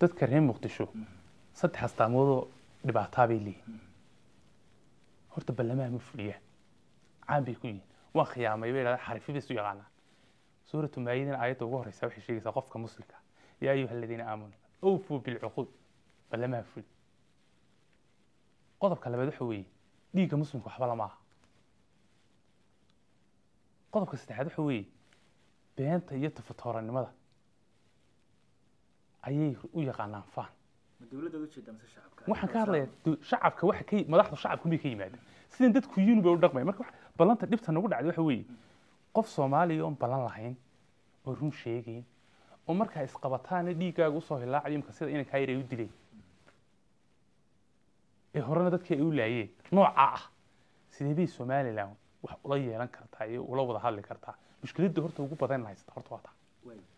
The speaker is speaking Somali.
dadka reer muqdisho saddex astaamoodoo dhibaataabay leeyihin horta ballamaha ma fuliya caan bay ku yihiin waan khiyaamay bay dhahdaa xarifibay isu yaqaanaa suuratu maayidina aayadda ugu horreysa waxay sheegaysaa qofka muslimka yaa ayuha aladiina aamanu awfuu bilcuquud ballamaha fuli qodobka labaad waxa weeye dhiigga muslimka waxba lama qodobka saddexaad waxa weeye beenta iyo tafatooranimada ayay u yaqaanaan faan waxaan ka hadlaya shacabka waxa ka madaxda shacabka may ka yimaada sidan dadku yiinu bay u dhaqmaya marka ballanta dhibta nagu dhacda waxa weeye qof soomaaliya oon ballan lahayn oo run sheegayn oo markaa isqabataana dhiiggaaga usoo hilaacayo imka sida inanka hayr ay u dileen ee horena dadkii ay u laayeen noocaa ah sidee bay somalilan wax ula yeelan kartaa iyo ula wada hadli kartaa mushkiladda horta ugu badan haysta horta waa taa